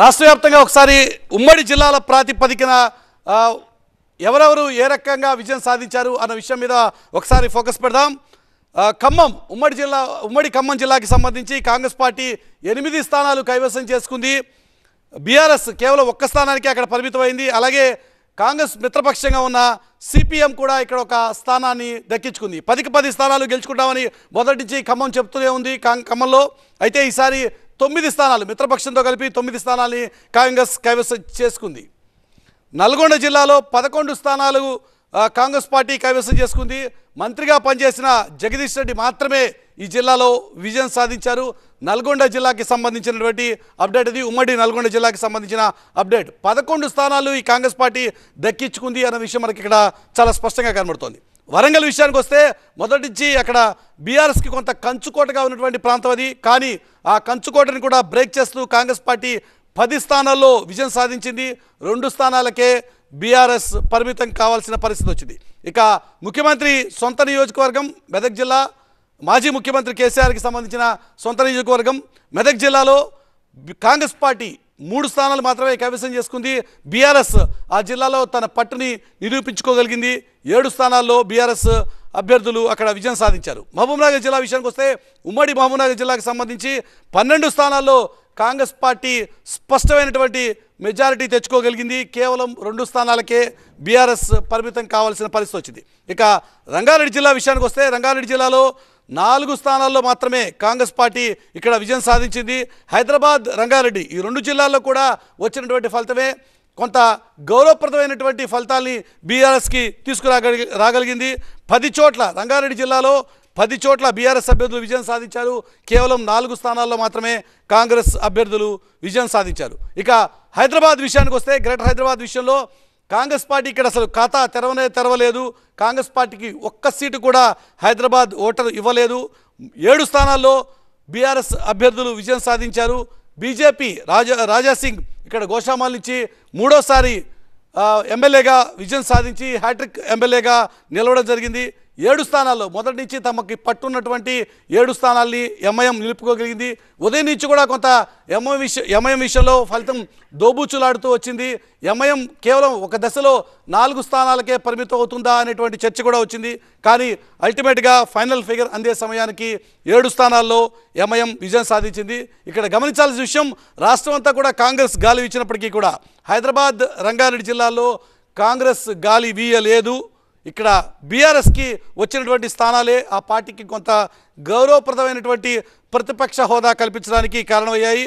రాష్ట్ర వ్యాప్తంగా ఒకసారి ఉమ్మడి జిల్లాల ప్రాతిపదికన ఎవరెవరు ఏ రకంగా విజయం సాధించారు అన్న విషయం మీద ఒకసారి ఫోకస్ పెడదాం ఖమ్మం ఉమ్మడి జిల్లా ఉమ్మడి ఖమ్మం జిల్లాకి సంబంధించి కాంగ్రెస్ పార్టీ ఎనిమిది స్థానాలు కైవసం చేసుకుంది బీఆర్ఎస్ కేవలం ఒక్క స్థానానికి అక్కడ పరిమితమైంది అలాగే కాంగ్రెస్ మిత్రపక్షంగా ఉన్న సిపిఎం కూడా ఇక్కడ ఒక స్థానాన్ని దక్కించుకుంది పదికి పది స్థానాలు గెలుచుకుంటామని మొదటి నుంచి ఖమ్మం చెప్తూనే ఉంది ఖమ్మంలో అయితే ఈసారి తొమ్మిది స్థానాలు మిత్రపక్షంతో కలిపి తొమ్మిది స్థానాలని కాంగ్రెస్ కైవసం చేసుకుంది నల్గొండ జిల్లాలో పదకొండు స్థానాలు కాంగ్రెస్ పార్టీ కైవసం చేసుకుంది మంత్రిగా పనిచేసిన జగదీష్ రెడ్డి మాత్రమే ఈ జిల్లాలో విజయం సాధించారు నల్గొండ జిల్లాకి సంబంధించినటువంటి అప్డేట్ అది ఉమ్మడి నల్గొండ జిల్లాకి సంబంధించిన అప్డేట్ పదకొండు స్థానాలు ఈ కాంగ్రెస్ పార్టీ దక్కించుకుంది అన్న విషయం మనకి ఇక్కడ చాలా స్పష్టంగా కనబడుతోంది వరంగల్ విషయానికి వస్తే మొదటి నుంచి అక్కడ బీఆర్ఎస్కి కొంత కంచుకోటగా ఉన్నటువంటి ప్రాంతం అది కానీ ఆ కంచుకోటని కూడా బ్రేక్ చేస్తూ కాంగ్రెస్ పార్టీ పది స్థానాల్లో విజయం సాధించింది రెండు స్థానాలకే బీఆర్ఎస్ పరిమితం కావాల్సిన పరిస్థితి వచ్చింది ఇక ముఖ్యమంత్రి సొంత నియోజకవర్గం మెదక్ జిల్లా మాజీ ముఖ్యమంత్రి కేసీఆర్కి సంబంధించిన సొంత నియోజకవర్గం మెదక్ జిల్లాలో కాంగ్రెస్ పార్టీ మూడు స్థానాలు మాత్రమే కైవసం చేసుకుంది బీఆర్ఎస్ ఆ జిల్లాలో తన పట్టుని నిరూపించుకోగలిగింది ఏడు స్థానాల్లో బీఆర్ఎస్ అభ్యర్థులు అక్కడ విజయం సాధించారు మహబూబ్నగర్ జిల్లా విషయానికి వస్తే ఉమ్మడి మహబూబ్నగర్ జిల్లాకు సంబంధించి పన్నెండు స్థానాల్లో కాంగ్రెస్ పార్టీ స్పష్టమైనటువంటి మెజారిటీ తెచ్చుకోగలిగింది కేవలం రెండు స్థానాలకే బీఆర్ఎస్ పరిమితం కావాల్సిన పరిస్థితి వచ్చింది ఇక రంగారెడ్డి జిల్లా విషయానికి వస్తే రంగారెడ్డి జిల్లాలో నాలుగు స్థానాల్లో మాత్రమే కాంగ్రెస్ పార్టీ ఇక్కడ విజయం సాధించింది హైదరాబాద్ రంగారెడ్డి ఈ రెండు జిల్లాల్లో కూడా వచ్చినటువంటి ఫలితమే కొంత గౌరవప్రదమైనటువంటి ఫలితాల్ని బీఆర్ఎస్కి తీసుకురాగలి రాగలిగింది పది చోట్ల రంగారెడ్డి జిల్లాలో పది చోట్ల బీఆర్ఎస్ అభ్యర్థులు విజయం సాధించారు కేవలం నాలుగు స్థానాల్లో మాత్రమే కాంగ్రెస్ అభ్యర్థులు విజయం సాధించారు ఇక హైదరాబాద్ విషయానికి వస్తే గ్రేటర్ హైదరాబాద్ విషయంలో కాంగ్రెస్ పార్టీ ఇక్కడ అసలు ఖాతా తెరవనే తెరవలేదు కాంగ్రెస్ పార్టీకి ఒక్క సీటు కూడా హైదరాబాద్ ఓటర్ ఇవ్వలేదు ఏడు స్థానాల్లో బీఆర్ఎస్ అభ్యర్థులు విజయం సాధించారు బీజేపీ రాజా రాజాసింగ్ ఇక్కడ గోషామాల్ నుంచి మూడోసారి ఎమ్మెల్యేగా విజయం సాధించి హ్యాట్రిక్ ఎమ్మెల్యేగా నిలవడం జరిగింది ఏడు స్థానాల్లో మొదటి నుంచి తమకి పట్టున్నటువంటి ఏడు స్థానాల్ని ఎంఐఎం నిలుపుకోగలిగింది ఉదయం నుంచి కూడా కొంత ఎంఐఎం విషయం ఎంఐఎం విషయంలో ఫలితం దోబూచులాడుతూ వచ్చింది ఎంఐఎం కేవలం ఒక దశలో నాలుగు స్థానాలకే పరిమితం అవుతుందా అనేటువంటి చర్చ కూడా వచ్చింది కానీ అల్టిమేట్గా ఫైనల్ ఫిగర్ అందే సమయానికి ఏడు స్థానాల్లో ఎంఐఎం విజయం సాధించింది ఇక్కడ గమనించాల్సిన విషయం రాష్ట్రం అంతా కూడా కాంగ్రెస్ గాలి ఇచ్చినప్పటికీ కూడా హైదరాబాద్ రంగారెడ్డి జిల్లాలో కాంగ్రెస్ గాలి వీయలేదు ఇక్కడ బీఆర్ఎస్కి వచ్చినటువంటి స్థానాలే ఆ పార్టీకి కొంత గౌరవప్రదమైనటువంటి ప్రతిపక్ష హోదా కల్పించడానికి కారణమయ్యాయి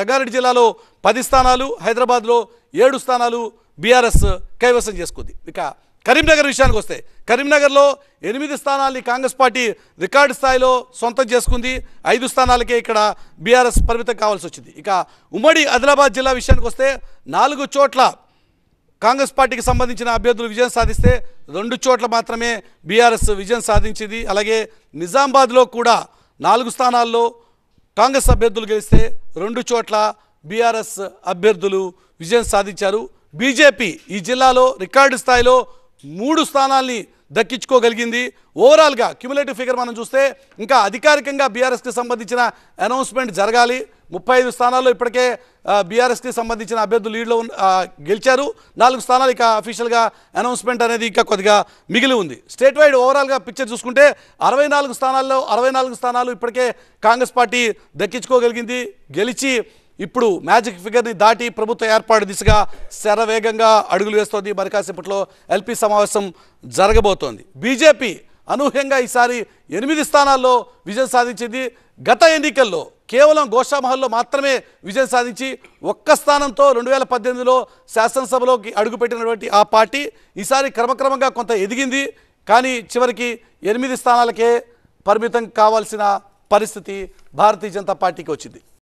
రంగారెడ్డి జిల్లాలో పది స్థానాలు హైదరాబాద్లో ఏడు స్థానాలు బీఆర్ఎస్ కైవసం చేసుకుంది ఇక కరీంనగర్ విషయానికి వస్తే కరీంనగర్లో ఎనిమిది స్థానాలని కాంగ్రెస్ పార్టీ రికార్డు స్థాయిలో సొంతం చేసుకుంది ఐదు స్థానాలకే ఇక్కడ బీఆర్ఎస్ పరిమితం కావాల్సి వచ్చింది ఇక ఉమ్మడి ఆదిలాబాద్ జిల్లా విషయానికి వస్తే నాలుగు చోట్ల కాంగ్రెస్ పార్టీకి సంబంధించిన అభ్యర్థులు విజయం సాధిస్తే రెండు చోట్ల మాత్రమే బీఆర్ఎస్ విజయం సాధించింది అలాగే నిజామాబాద్లో కూడా నాలుగు స్థానాల్లో కాంగ్రెస్ అభ్యర్థులు గెలిస్తే రెండు చోట్ల బీఆర్ఎస్ అభ్యర్థులు విజయం సాధించారు బీజేపీ ఈ జిల్లాలో రికార్డు స్థాయిలో మూడు స్థానాల్ని దక్కించుకోగలిగింది ఓవరాల్గా క్యుములేటివ్ ఫిగర్ మనం చూస్తే ఇంకా అధికారికంగా బీఆర్ఎస్కి సంబంధించిన అనౌన్స్మెంట్ జరగాలి ముప్పై ఐదు స్థానాల్లో ఇప్పటికే బీఆర్ఎస్కి సంబంధించిన అభ్యర్థులు లీడ్లో గెలిచారు నాలుగు స్థానాలు ఇక అఫీషియల్గా అనౌన్స్మెంట్ అనేది ఇంకా కొద్దిగా మిగిలి ఉంది స్టేట్ వైడ్ ఓవరాల్గా పిక్చర్ చూసుకుంటే అరవై నాలుగు స్థానాల్లో అరవై నాలుగు స్థానాలు ఇప్పటికే కాంగ్రెస్ పార్టీ దక్కించుకోగలిగింది గెలిచి ఇప్పుడు మ్యాజిక్ ఫిగర్ని దాటి ప్రభుత్వ ఏర్పాటు దిశగా శరవేగంగా అడుగులు వేస్తోంది మరి కాసేపట్లో ఎల్పీ సమావేశం జరగబోతోంది బీజేపీ అనూహ్యంగా ఈసారి ఎనిమిది స్థానాల్లో విజయం సాధించింది గత ఎన్నికల్లో కేవలం గోషామహల్లో మాత్రమే విజయం సాధించి ఒక్క స్థానంతో రెండు వేల పద్దెనిమిదిలో శాసనసభలోకి అడుగుపెట్టినటువంటి ఆ పార్టీ ఈసారి క్రమక్రమంగా కొంత ఎదిగింది కానీ చివరికి ఎనిమిది స్థానాలకే పరిమితం కావాల్సిన పరిస్థితి భారతీయ జనతా పార్టీకి వచ్చింది